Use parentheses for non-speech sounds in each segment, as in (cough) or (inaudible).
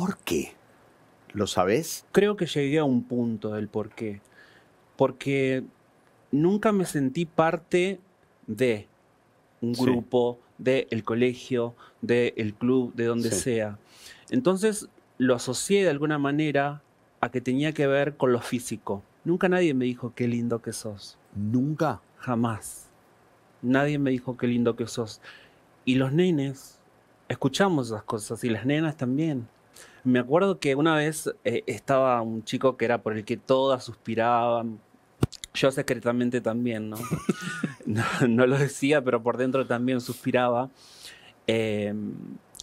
¿Por qué? ¿Lo sabes? Creo que llegué a un punto del por qué. Porque nunca me sentí parte de un grupo, del colegio, del el club, de donde sea. Entonces lo asocié de alguna manera a que tenía que ver con lo físico. Nunca nadie me dijo qué lindo que sos. Nunca. Jamás. Nadie me dijo qué lindo que sos. Y los nenes escuchamos esas cosas y las nenas también. Me acuerdo que una vez eh, estaba un chico que era por el que todas suspiraban. Yo secretamente también, ¿no? (laughs) no, lo decía, pero por dentro también suspiraba. Em,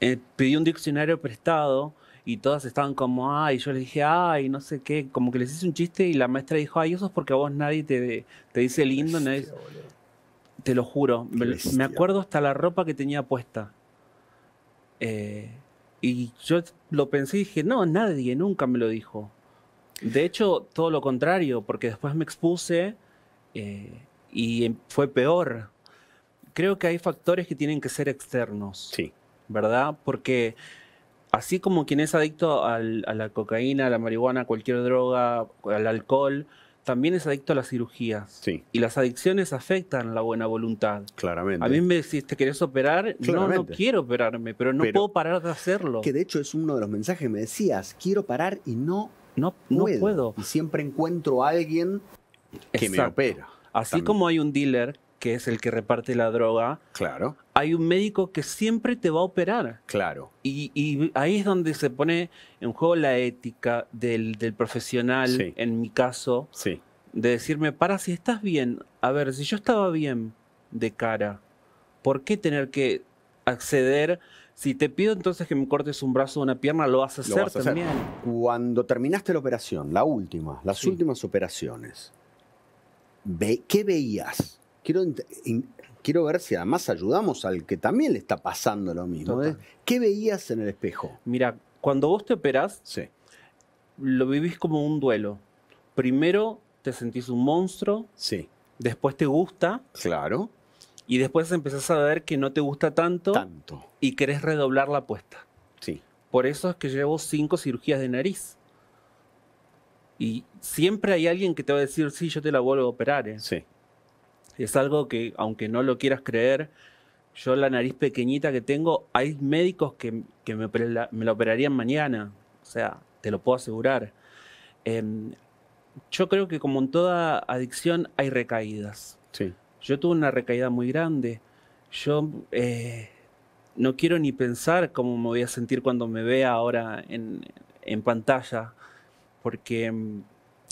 eh, pedí un diccionario prestado y todas estaban como, ay, yo les dije, ay, no sé qué, como que les hice un chiste y la maestra dijo, ay, eso es porque a vos nadie te, te dice lindo, te lo juro, me, me, acuerdo hasta la ropa que tenía puesta. Eh, y yo lo pensé y dije, no, nadie nunca me lo dijo. De hecho, todo lo contrario, porque después me expuse eh, y em, fue peor. Creo que hay factores que tienen que ser externos. Sí. ¿Verdad? Porque así como quien es adicto a la cocaína, a la marihuana, a cualquier droga, al alcohol, también es adicto a las cirugías. Y las adicciones afectan la buena voluntad. Claramente. A mí me decís, ¿te querés operar? No, no quiero operarme, pero no puedo parar de hacerlo. Que de hecho es uno de los mensajes que me decías, quiero parar y no, no, puedo. No puedo. Y siempre encuentro a alguien que me opera. Así como hay un dealer que es el que reparte la droga, claro. hay un médico que siempre te va a operar. Claro. Y, ahí es donde se pone en juego la ética del, profesional, en mi caso, sí. de decirme, para si estás bien, a ver, si yo estaba bien de cara, ¿por qué tener que acceder? Si te pido entonces que me cortes un brazo o una pierna, lo vas a hacer, también. Cuando terminaste la operación, la última, las últimas operaciones, ¿qué veías? quiero, quiero ver si además ayudamos al que también le está pasando lo mismo. ¿eh? ¿Qué veías en el espejo? Mira, cuando vos te operás, lo vivís como un duelo. Primero te sentís un monstruo, sí. después te gusta. Claro. Y después empezás a ver que no te gusta tanto, tanto. y querés redoblar la apuesta. Sí. Por eso es que llevo cinco cirugías de nariz. Y siempre hay alguien que te va a decir, sí, yo te la vuelvo a operar. ¿eh? Sí. Es algo que, aunque no lo quieras creer, yo la nariz pequeñita que tengo, hay médicos que, me, me, la operarían mañana. O sea, te lo puedo asegurar. Em, yo creo que como en toda adicción hay recaídas. Sí. Yo tuve una recaída muy grande. Yo eh, no quiero ni pensar cómo me voy a sentir cuando me vea ahora en, en pantalla. Porque em,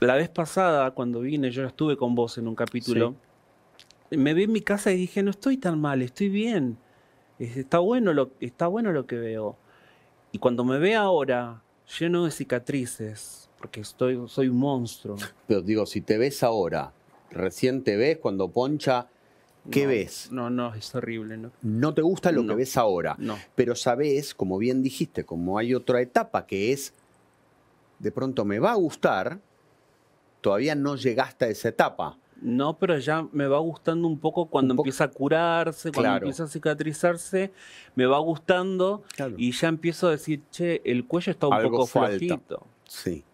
la vez pasada, cuando vine, yo estuve con vos en un capítulo me vi en mi casa y dije, no estoy tan mal, estoy bien. Está bueno lo, está bueno lo que veo. Y cuando me ve ahora lleno de cicatrices, porque estoy, soy un monstruo. Pero digo, si te ves ahora, recién te ves cuando poncha, ¿qué ves? No, no, es horrible. No, no te gusta lo que ves ahora. No. Pero sabes, como bien dijiste, como hay otra etapa que es, de pronto me va a gustar, todavía no llegaste a esa etapa no, pero ya me va gustando un poco cuando empieza a curarse, cuando empieza a cicatrizarse, me va gustando y ya empiezo a decir, che, el cuello está un poco Sí.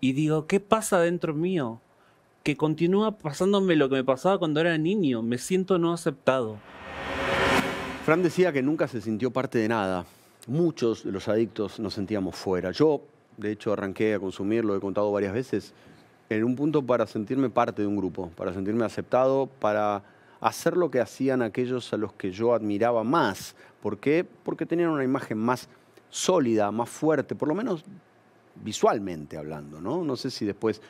Y digo, ¿qué pasa dentro mío? Que continúa pasándome lo que me pasaba cuando era niño. Me siento no aceptado. Fran decía que nunca se sintió parte de nada. Muchos de los adictos nos sentíamos fuera. Yo, de hecho, arranqué a consumirlo, he contado varias veces, en un punto para sentirme parte de un grupo, para sentirme aceptado, para hacer lo que hacían aquellos a los que yo admiraba más. ¿Por qué? Porque tenían una imagen más sólida, más fuerte, por lo menos visualmente hablando, ¿no? No sé si después,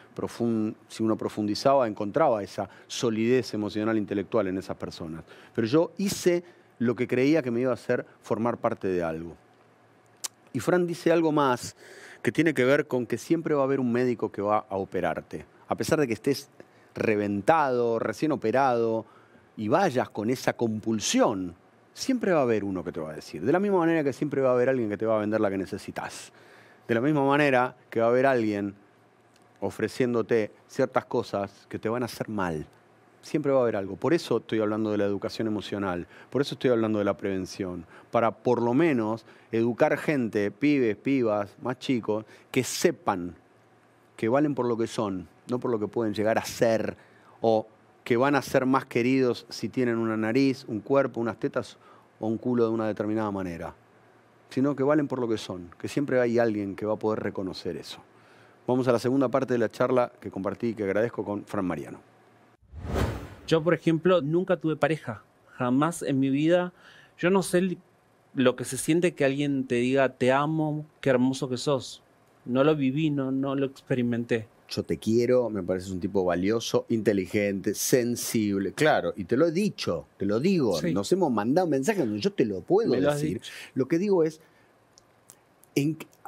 si uno profundizaba, encontraba esa solidez emocional intelectual en esas personas. Pero yo hice lo que creía que me iba a hacer formar parte de algo. Y Fran dice algo más que tiene que ver con que siempre va a haber un médico que va a operarte. A pesar de que estés reventado, recién operado, y vayas con esa compulsión, siempre va a haber uno que te va a decir. De la misma manera que siempre va a haber alguien que te va a vender la que necesitas. De la misma manera que va a haber alguien ofreciéndote ciertas cosas que te van a hacer mal, siempre va a haber algo. Por eso estoy hablando de la educación emocional, por eso estoy hablando de la prevención, para por lo menos educar gente, pibes, pibas, más chicos, que sepan que valen por lo que son, no por lo que pueden llegar a ser, o que van a ser más queridos si tienen una nariz, un cuerpo, unas tetas o un culo de una determinada manera, sino que valen por lo que son, que siempre hay alguien que va a poder reconocer eso. Vamos a la segunda parte de la charla que compartí y que agradezco con Fran Mariano. Yo, por ejemplo, nunca tuve pareja. Jamás en mi vida. Yo no sé lo que se siente que alguien te diga, te amo, qué hermoso que sos. No lo viví, no, lo experimenté. Yo te quiero, me pareces un tipo valioso, inteligente, sensible. Claro, y te lo he dicho, te lo digo. Nos hemos mandado mensajes donde yo te lo puedo decir. Lo, que digo es,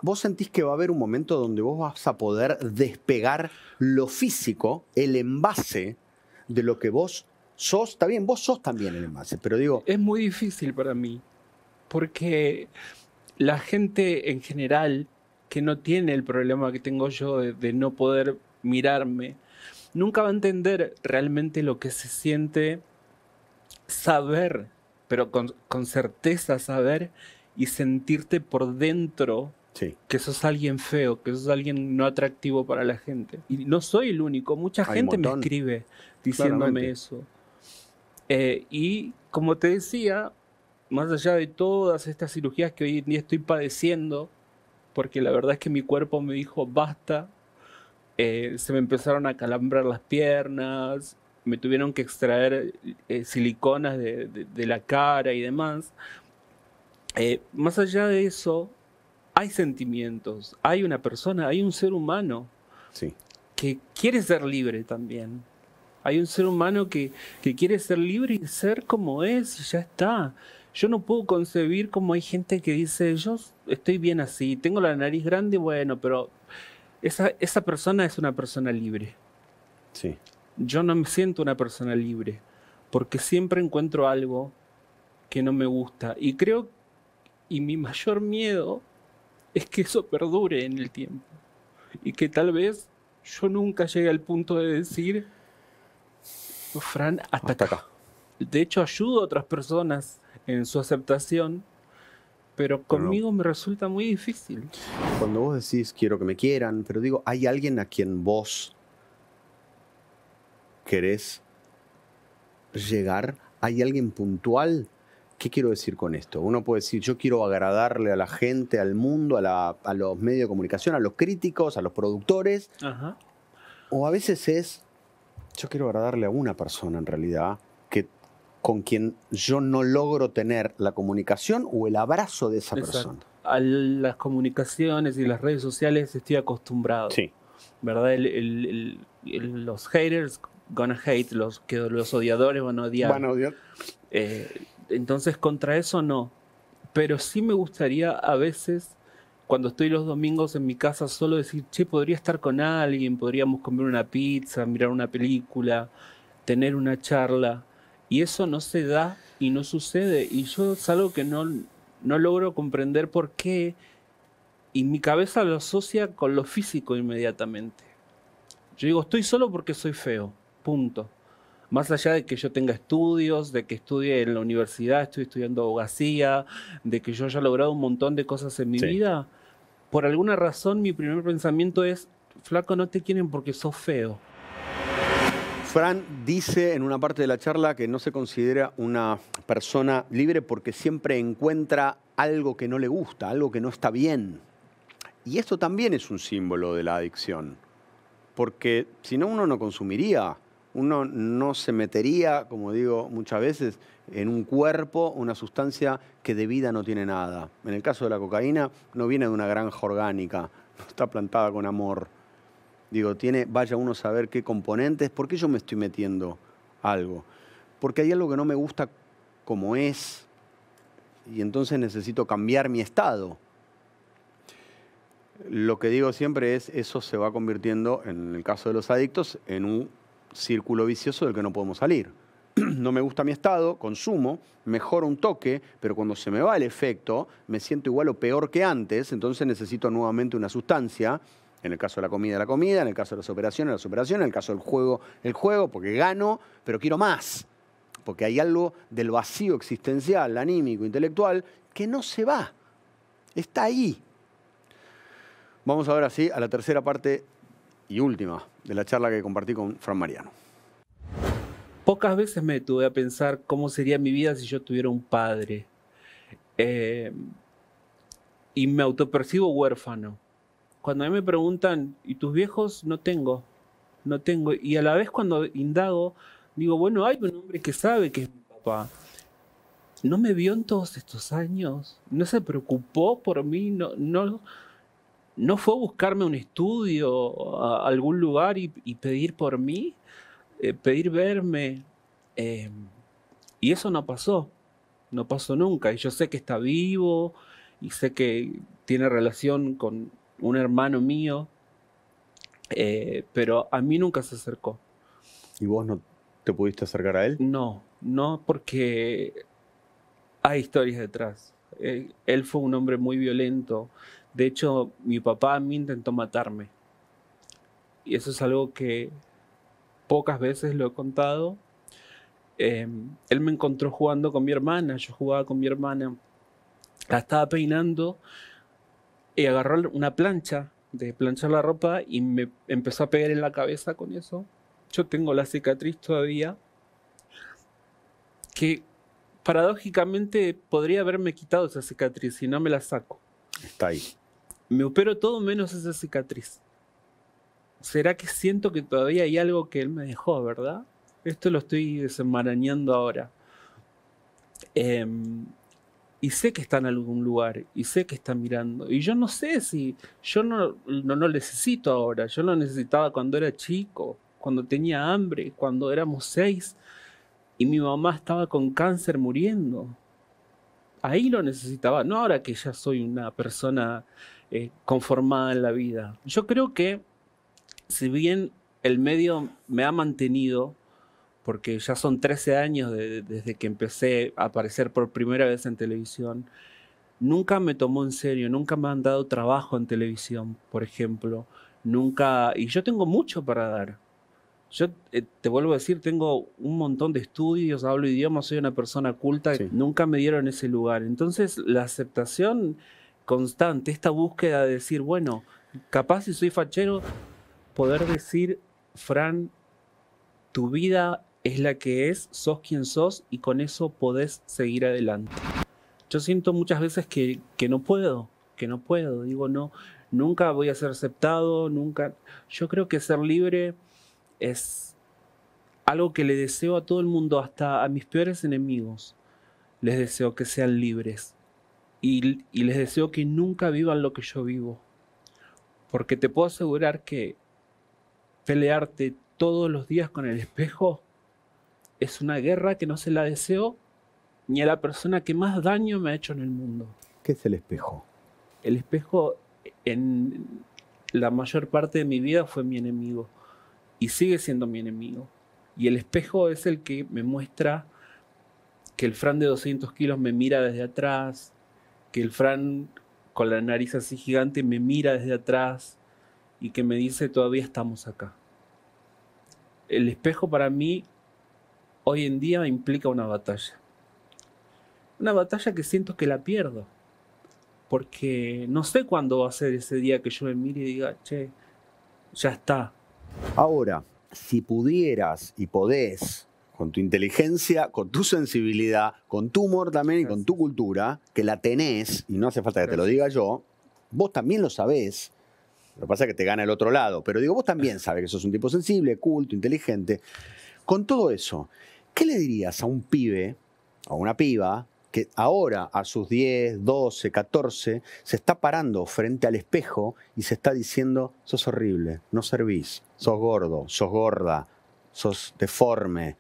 ¿Vos sentís que va a haber un momento donde vos vas a poder despegar lo físico, el envase de lo que vos sos. Está bien, vos sos también el envase, pero digo... Es muy difícil para mí, porque la gente en general que no tiene el problema que tengo yo de, no poder mirarme, nunca va a entender realmente lo que se siente saber, pero con, certeza saber y sentirte por dentro que sos alguien feo, que sos alguien no atractivo para la gente. Y no soy el único, mucha gente me escribe, diciéndome eso. Eh, y como te decía, más allá de todas estas cirugías que hoy en día estoy padeciendo, porque la verdad es que mi cuerpo me dijo basta, eh, se me empezaron a calambrar las piernas, me tuvieron que extraer eh, siliconas de, la cara y demás. más allá de eso, hay sentimientos, hay una persona, hay un ser humano que quiere ser libre también hay un ser humano que, quiere ser libre y ser como es, y ya está. Yo no puedo concebir cómo hay gente que dice, yo estoy bien así, tengo la nariz grande, bueno, pero esa, esa persona es una persona libre. Sí. Yo no me siento una persona libre, porque siempre encuentro algo que no me gusta. Y creo, y mi mayor miedo es que eso perdure en el tiempo. Y que tal vez yo nunca llegue al punto de decir, Fran hasta, acá. De hecho, ayudo a otras personas en su aceptación, pero conmigo me resulta muy difícil. Cuando vos decís quiero que me quieran, pero digo, ¿hay alguien a quien vos querés llegar? ¿Hay alguien puntual? ¿Qué quiero decir con esto? Uno puede decir, yo quiero agradarle a la gente, al mundo, a, a los medios de comunicación, a los críticos, a los productores. Ajá. O a veces es, yo quiero agradarle a una persona en realidad que con quien yo no logro tener la comunicación o el abrazo de esa persona. A las comunicaciones y las redes sociales estoy acostumbrado. Sí. ¿Verdad? los haters gonna hate, los, los odiadores van a odiar. Van a odiar. Eh, entonces, contra eso no. Pero sí me gustaría a veces cuando estoy los domingos en mi casa solo decir, che, podría estar con alguien, podríamos comer una pizza, mirar una película, tener una charla. Y eso no se da y no sucede. Y yo es algo que no, no logro comprender por qué. Y mi cabeza lo asocia con lo físico inmediatamente. Yo digo, estoy solo porque soy feo. Punto. Más allá de que yo tenga estudios, de que estudie en la universidad, estoy estudiando abogacía, de que yo haya logrado un montón de cosas en mi vida, por alguna razón mi primer pensamiento es, flaco, no te quieren porque sos feo. Fran dice en una parte de la charla que no se considera una persona libre porque siempre encuentra algo que no le gusta, algo que no está bien. Y esto también es un símbolo de la adicción, porque si no uno no consumiría uno no se metería, como digo muchas veces, en un cuerpo una sustancia que de vida no tiene nada. En el caso de la cocaína, no viene de una granja orgánica, no está plantada con amor. Digo, tiene, vaya uno a saber qué componentes, ¿por qué yo me estoy metiendo algo? Porque hay algo que no me gusta como es y entonces necesito cambiar mi estado. Lo que digo siempre es, eso se va convirtiendo, en el caso de los adictos, en un círculo vicioso del que no podemos salir. (clears throat) no me gusta mi estado, consumo, mejoro un toque, pero cuando se me va el efecto, me siento igual o peor que antes, entonces necesito nuevamente una sustancia. En el caso de la comida, la comida, en el caso de las operaciones, las operaciones, en el caso del juego, el juego, porque gano, pero quiero más. Porque hay algo del vacío existencial, anímico, intelectual, que no se va. Está ahí. Vamos ahora sí a la tercera parte y última de la charla que compartí con Fran Mariano. Pocas veces me tuve a pensar cómo sería mi vida si yo tuviera un padre. Eh, y me autopercibo huérfano. Cuando a mí me preguntan, ¿y tus viejos? No tengo, no tengo. Y a la vez cuando indago, digo, bueno, hay un hombre que sabe que es mi papá. No me vio en todos estos años, no se preocupó por mí, no, no, no fue buscarme un estudio, a algún lugar y, pedir por mí, eh, pedir verme. Em, y eso no pasó, no pasó nunca. Y yo sé que está vivo y sé que tiene relación con un hermano mío, eh, pero a mí nunca se acercó. ¿Y vos no te pudiste acercar a él? No, no, porque hay historias detrás. Eh, él fue un hombre muy violento. De hecho, mi papá a mí intentó matarme. Y eso es algo que pocas veces lo he contado. Em, él me encontró jugando con mi hermana, yo jugaba con mi hermana. La estaba peinando y agarró una plancha de planchar la ropa y me empezó a pegar en la cabeza con eso. Yo tengo la cicatriz todavía que paradójicamente podría haberme quitado esa cicatriz si no me la saco. Está ahí. Me opero todo menos esa cicatriz. ¿Será que siento que todavía hay algo que él me dejó, verdad? Esto lo estoy desenmarañando ahora. Em, y sé que está en algún lugar, y sé que está mirando. Y yo no sé si yo no, lo necesito ahora, yo lo necesitaba cuando era chico, cuando tenía hambre, cuando éramos seis, y mi mamá estaba con cáncer muriendo ahí lo necesitaba, no ahora que ya soy una persona eh, conformada en la vida. Yo creo que si bien el medio me ha mantenido, porque ya son 13 años desde que empecé a aparecer por primera vez en televisión, nunca me tomó en serio, nunca me han dado trabajo en televisión, por ejemplo, nunca, y yo tengo mucho para dar. Yo eh, te vuelvo a decir, tengo un montón de estudios, hablo idiomas, soy una persona culta, nunca me dieron ese lugar. Entonces, la aceptación constante, esta búsqueda de decir, bueno, capaz si soy fachero, poder decir, Fran, tu vida es la que es, sos quien sos y con eso podés seguir adelante. Yo siento muchas veces que, que no puedo, que no puedo, digo, no, nunca voy a ser aceptado, nunca. Yo creo que ser libre es algo que le deseo a todo el mundo, hasta a mis peores enemigos. Les deseo que sean libres y, les deseo que nunca vivan lo que yo vivo. Porque te puedo asegurar que pelearte todos los días con el espejo es una guerra que no se la deseo ni a la persona que más daño me ha hecho en el mundo. ¿Qué es el espejo? El espejo en la mayor parte de mi vida fue mi enemigo y sigue siendo mi enemigo. Y el espejo es el que me muestra que el Fran de 200 kilos me mira desde atrás, que el Fran con la nariz así gigante me mira desde atrás y que me dice todavía estamos acá. El espejo para mí hoy en día implica una batalla. Una batalla que siento que la pierdo. Porque no sé cuándo va a ser ese día que yo me mire y diga, che, ya está, Ahora, si pudieras y podés, con tu inteligencia, con tu sensibilidad, con tu humor también y con tu cultura, que la tenés, y no hace falta que te lo diga yo, vos también lo sabés. Lo que pasa es que te gana el otro lado, pero digo, vos también (laughs) sabes que sos un tipo sensible, culto, inteligente. Con todo eso, ¿qué le dirías a un pibe, o a una piba, ahora a sus 10, 12, 14 se está parando frente al espejo y se está diciendo, sos horrible, no servís, sos gordo, sos gorda, sos deforme.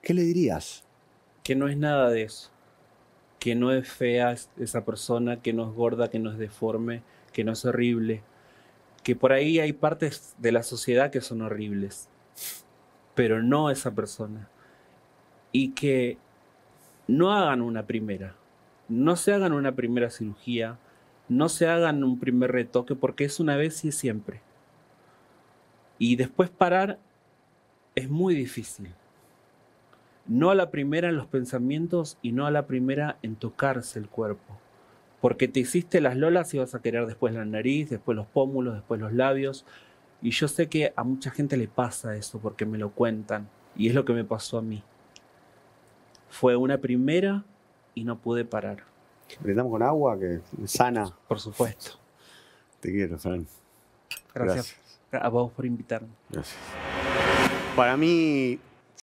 ¿Qué le dirías? Que no es nada de eso, que no es fea esa persona, que no es gorda, que no es deforme, que no es horrible, que por ahí hay partes de la sociedad que son horribles, pero no esa persona. Y que no hagan una primera, no se hagan una primera cirugía, no se hagan un primer retoque porque es una vez y siempre. Y después parar es muy difícil. No a la primera en los pensamientos y no a la primera en tocarse el cuerpo. Porque te hiciste las lolas y vas a querer después la nariz, después los pómulos, después los labios. Y yo sé que a mucha gente le pasa eso porque me lo cuentan. Y es lo que me pasó a mí. Fue una primera y no pude parar. Brindamos con agua que sana. Por supuesto. Te quiero, Fran. Gracias. Gracias. A vos por invitarme. Gracias. Para mí,